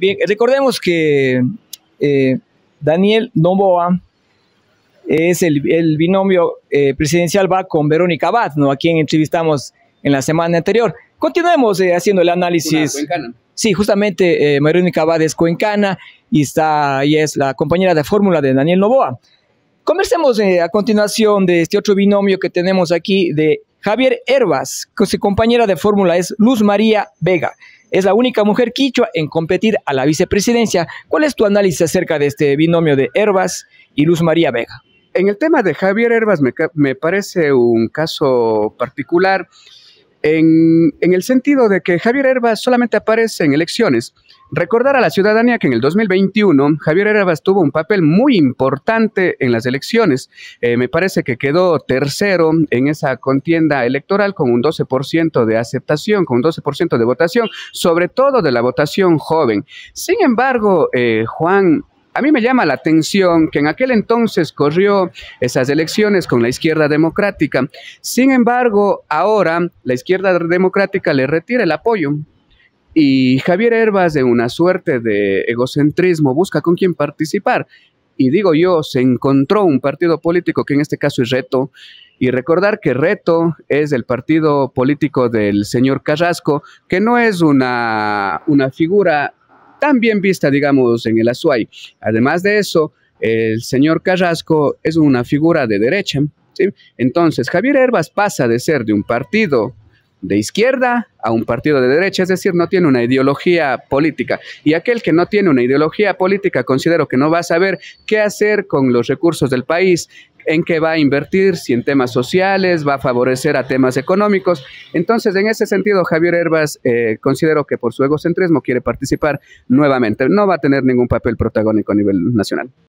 Bien, recordemos que eh, Daniel Novoa es el, binomio eh, presidencial va con Verónica Abad, ¿no? a quien entrevistamos en la semana anterior. Continuemos eh, haciendo el análisis. sí, justamente Verónica Abad es cuencana y, está, es la compañera de fórmula de Daniel Novoa. Conversemos a continuación de este otro binomio que tenemos aquí de Javier Herbas, cuya su compañera de fórmula es Luz María Vega es la única mujer quichua en competir a la vicepresidencia. ¿Cuál es tu análisis acerca de este binomio de Herbas y Luz María Vega? En el tema de Javier Herbas me, me parece un caso particular en, el sentido de que Javier Herbas solamente aparece en elecciones. Recordar a la ciudadanía que en el 2021 Javier Herbas tuvo un papel muy importante en las elecciones. Eh, me parece que quedó tercero en esa contienda electoral con un 12% de aceptación, con un 12% de votación, sobre todo de la votación joven. Sin embargo, eh, Juan, a mí me llama la atención que en aquel entonces corrió esas elecciones con la izquierda democrática. Sin embargo, ahora la izquierda democrática le retira el apoyo. Y Javier Herbas, de una suerte de egocentrismo, busca con quién participar. Y digo yo, se encontró un partido político que en este caso es Reto. Y recordar que Reto es el partido político del señor Carrasco, que no es una, una figura tan bien vista, digamos, en el Azuay. Además de eso, el señor Carrasco es una figura de derecha. Entonces, Javier Herbas pasa de ser de un partido de izquierda a un partido de derecha, es decir, no tiene una ideología política. Y aquel que no tiene una ideología política, considero que no va a saber qué hacer con los recursos del país, en qué va a invertir, si en temas sociales, va a favorecer a temas económicos. Entonces, en ese sentido, Javier Herbas eh, considero que por su egocentrismo quiere participar nuevamente. No va a tener ningún papel protagónico a nivel nacional.